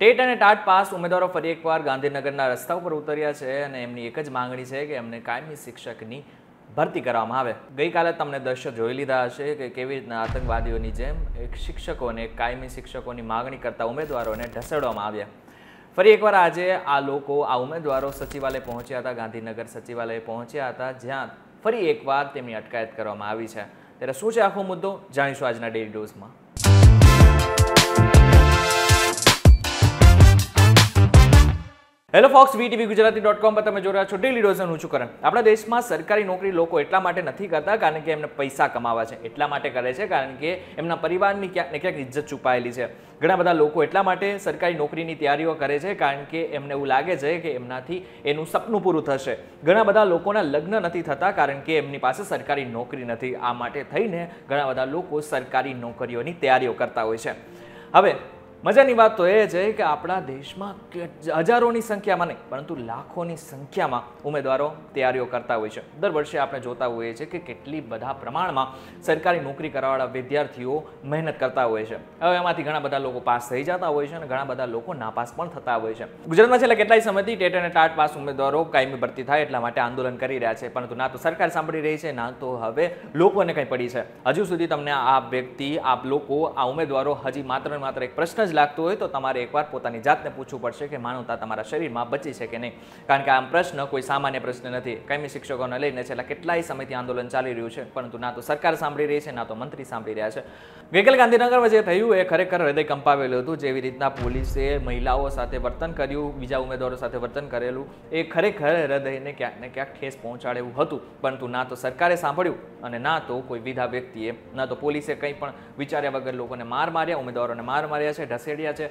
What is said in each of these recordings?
TET અને TAT pass ઉમેદવારો ફરી એકવાર ગાંધીનગરના રસ્તા ઉપર ઉતર્યા છે અને એમની એક જ માંગણી છે કે એમને કાયમી શિક્ષકની ભરતી કરવામાં આવે ગઈકાલે તમને દ્રશ્ય જોઈ લીધા હશે કે કેવી રીતના આતંકવાદીઓની જેમ એક શિક્ષકોને કાયમી શિક્ષકોની માગણી કરતા ઉમેદવારોને ઢસેડવામાં આવ્યા ફરી એકવાર આજે આ લોકો આ ઉમેદવારો સચિવાલય પહોંચ્યા હતા ગાંધીનગર સચિવાલય પહોંચ્યા હતા જ્યાં ફરી એકવાર તેમની અટકાયત કરવામાં આવી છે ત્યારે શું છે આખો મુદ્દો જાણીશું આજના ડેલી ડોઝમાં hello folks VTV Gujarati dot com પર તમે જોઈ રહ્યા છો ડેલી ડોઝન હું કરણ આપણા દેશમાં સરકારી નોકરી લોકો એટલા માટે નથી કરતા કારણ કે એમને પૈસા કમાવા છે એટલા માટે કરે છે કારણ કે એમના પરિવારની ક્યાંક ક્યાંક ઇજ્જત છુપાયેલી છે ઘણા બધા લોકો એટલા માટે સરકારી નોકરીની તૈયારીઓ કરે છે કારણ કે એમને એવું લાગે છે કે એમનાથી એનું સપનું પૂરું થશે ઘણા બધા લોકોના લગ્ન નથી થતા કારણ કે એમની પાસે સરકારી નોકરી નથી આ માટે થઈને ઘણા બધા લોકો સરકારી નોકરીઓની તૈયારીઓ કરતા હોય છે હવે મજાની વાત તો એ છે કે આપણા દેશમાં હજારોની સંખ્યામાં નહીં પરંતુ લાખોની સંખ્યામાં ઉમેદવારો તૈયારીઓ કરતા હોય છે દર વર્ષે આપણે જોતા હોઈએ છીએ કે કેટલી બધા પ્રમાણમાં સરકારી નોકરી કરવાવાળા વિદ્યાર્થીઓ મહેનત કરતા હોય છે હવે એમાંથી ઘણા બધા લોકો પાસ થઈ જતા હોય છે અને ઘણા બધા લોકો નાપાસ પણ થતા હોય છે ગુજરાતમાં છેલ્લા કેટલાય સમયથી ટેટ અને ટાટ પાસ ઉમેદવારો કાયમી ભરતી થાય એટલા માટે આંદોલન કરી રહ્યા છે પરંતુ ના તો સરકાર સાંભળી રહી છે ના તો હવે લોકોને કંઈ પડી છે હજુ સુધી તમને આ વ્યક્તિ આ લોકો આ ઉમેદવારો હજી માત્ર ને માત્ર એક પ્રશ્ન જ લાગતું હોય તો તમારે એકવાર પોતાની જાતને પૂછવું પડશે કે માનવતા તમારા શરીરમાં બચી છે કે નહીં કારણ કે આમ પ્રશ્ન કોઈ સામાન્ય પ્રશ્ન નથી કાયમી શિક્ષકોને લઈને છેલ્લા કેટલાય સમયથી આંદોલન ચાલી રહ્યું છે પરંતુ ના તો સરકાર સાંભળી રહી છે ના તો મંત્રી સાંભળી રહ્યા છે ગઈકાલ ગાંધીનગરમાં જે થયું એ ખરેખર હૃદય કંપાવેલું હતું જેવી રીતના પોલીસે મહિલાઓ સાથે વર્તન કર્યું બીજા ઉમેદવારો સાથે વર્તન કરેલું એ ખરેખર હૃદયને ક્યાંક ને ક્યાંક ઠેસ પહોંચાડે હતું પરંતુ ના તો સરકારે સાંભળ્યું અને ના તો કોઈ વિધા વ્યક્તિએ ના તો પોલીસે કંઈ પણ વિચાર્યા વગર લોકોને માર માર્યા ઉમેદવારોને માર માર્યા છે ખસેડ્યા છે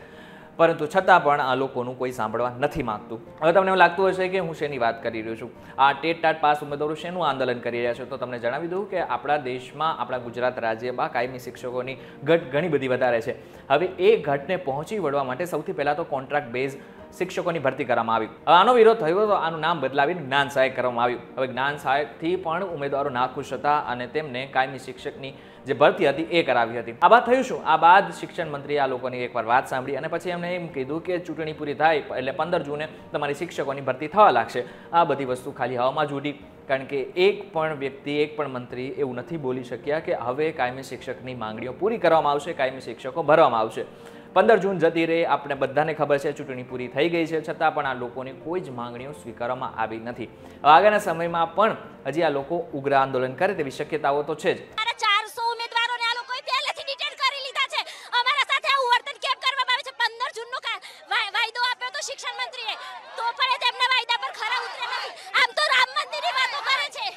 પરંતુ છતાં પણ આ લોકોનું કોઈ સાંભળવા નથી માગતું હવે તમને એવું લાગતું હશે કે હું શેની વાત કરી રહ્યો છું આ ટેટ ટાટ પાસ ઉમેદવારો શેનું આંદોલન કરી રહ્યા છે તો તમને જણાવી દઉં કે આપણા દેશમાં આપણા ગુજરાત રાજ્યમાં કાયમી શિક્ષકોની ઘટ ઘણી બધી વધારે છે હવે એ ઘટને પહોંચી વળવા માટે સૌથી પહેલાં તો કોન્ટ્રાક્ટ બેઝ શિક્ષકોની ભરતી કરવામાં આવી હવે આનો વિરોધ થયો તો આનું નામ બદલાવીને જ્ઞાન સહાયક કરવામાં આવ્યું હવે જ્ઞાન સહાયકથી પણ ઉમેદવારો નાખુશ હતા અને તેમને કાયમી શિક્ષકની જે ભરતી હતી એ કરાવી હતી આ બાદ થયું શું આ બાદ શિક્ષણ મંત્રી આ લોકોની એકવાર વાત સાંભળી અને પછી એમણે એમ કીધું કે ચૂંટણી પૂરી થાય એટલે પંદર જૂને તમારી શિક્ષકોની ભરતી થવા લાગશે આ બધી વસ્તુ ખાલી હવામાં જુડી કારણ કે એક પણ વ્યક્તિ એક પણ મંત્રી એવું નથી બોલી શક્યા કે હવે કાયમી શિક્ષકની માંગણીઓ પૂરી કરવામાં આવશે કાયમી શિક્ષકો ભરવામાં આવશે પંદર જૂન જતી રહે આપણે બધાને ખબર છે ચૂંટણી પૂરી થઈ ગઈ છે છતાં પણ આ લોકોની કોઈ જ માંગણીઓ સ્વીકારવામાં આવી નથી આગળના સમયમાં પણ હજી આ લોકો ઉગ્ર આંદોલન કરે તેવી શક્યતાઓ તો છે જ શિક્ષણ મંત્રીએ તો પણ તેમના વાયદા પર ખરા ઉતરે નથી આમ તો રામ મંદિરની વાતો કરે છે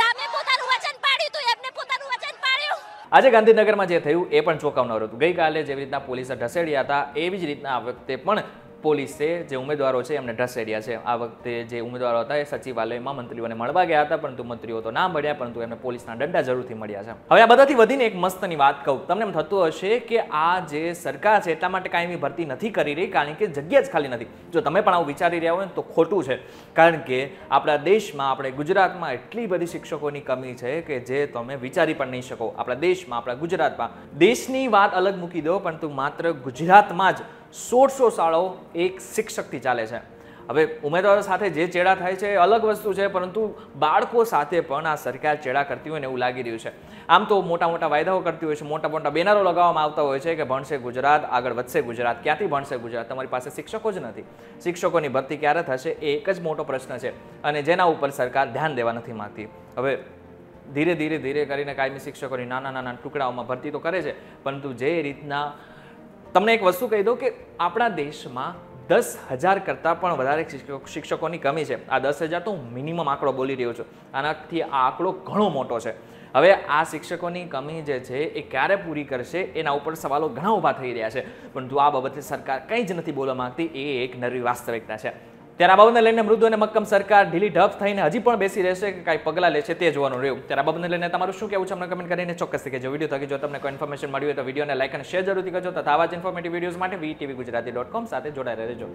રામે પોતાનું વચન પાડ્યું તો એમને પોતાનું વચન પાડ્યું આજે ગાંધીનગરમાં જે થયું એ પણ ચોંકાવનારું હતું ગઈકાલે જેવી રીતના પોલીસે ઢસેડ્યા હતા એવી જ રીતના આ વખતે પણ પોલીસે જે ઉમેદવારો છે એમને ઢસેડ્યા છે આ વખતે જે ઉમેદવારો હતા એ સચિવાલયમાં મંત્રીઓને મળવા ગયા હતા પરંતુ મંત્રીઓ તો ના મળ્યા પરંતુ એમને પોલીસના દંડા જરૂરથી મળ્યા છે હવે આ બધાથી વધીને એક મસ્તની વાત કહું તમને એમ થતું હશે કે આ જે સરકાર છે એટલા માટે કાંઈ ભરતી નથી કરી રહી કારણ કે જગ્યા જ ખાલી નથી જો તમે પણ આવું વિચારી રહ્યા હોય ને તો ખોટું છે કારણ કે આપણા દેશમાં આપણે ગુજરાતમાં એટલી બધી શિક્ષકોની કમી છે કે જે તમે વિચારી પણ નહીં શકો આપણા દેશમાં આપણા ગુજરાતમાં દેશની વાત અલગ મૂકી દો પરંતુ માત્ર ગુજરાતમાં જ સોળસો શાળાઓ એક શિક્ષકથી ચાલે છે હવે ઉમેદવારો સાથે જે ચેડા થાય છે એ અલગ વસ્તુ છે પરંતુ બાળકો સાથે પણ આ સરકાર ચેડા કરતી હોય ને એવું લાગી રહ્યું છે આમ તો મોટા મોટા વાયદાઓ કરતી હોય છે મોટા મોટા બેનરો લગાવવામાં આવતા હોય છે કે ભણશે ગુજરાત આગળ વધશે ગુજરાત ક્યાંથી ભણશે ગુજરાત તમારી પાસે શિક્ષકો જ નથી શિક્ષકોની ભરતી ક્યારે થશે એ એક જ મોટો પ્રશ્ન છે અને જેના ઉપર સરકાર ધ્યાન દેવા નથી માગતી હવે ધીરે ધીરે ધીરે કરીને કાયમી શિક્ષકોની નાના નાના ટુકડાઓમાં ભરતી તો કરે છે પરંતુ જે રીતના તમને એક વસ્તુ કહી દઉં કે આપણા દેશમાં દસ હજાર કરતાં પણ વધારે શિક્ષકોની કમી છે આ દસ હજાર તો હું મિનિમમ આંકડો બોલી રહ્યો છું આનાથી આ આંકડો ઘણો મોટો છે હવે આ શિક્ષકોની કમી જે છે એ ક્યારે પૂરી કરશે એના ઉપર સવાલો ઘણા ઊભા થઈ રહ્યા છે પરંતુ આ બાબતે સરકાર કંઈ જ નથી બોલવા માગતી એ એક નવી વાસ્તવિકતા છે ત્યારે આ બાબતને લઈને મૃદુ અને મક્કમ સરકાર ઢીલી ઢપ થઈને હજી પણ બેસી રહેશે કે કાંઈ પગલા લેશે છે તે જોવાનું રહ્યું ત્યારે આ બાબતને લઈને તમારું શું કહેવું છે અમને કમેન્ટ કરીને ચોક્કસ થઈ જો વિડીયો થકી જો તમને કોઈ ઇન્ફોર્મેશન મળ્યું હોય તો વિડીયોને લાઇક અને શેર જરૂરથી કરજો તથા આવા જ ઇન્ફોર્મેટિવ વિડીયોઝ માટે વીટીવી ગુજરાતી ડોટ કોમ સાથે જોડાઈ રહેજો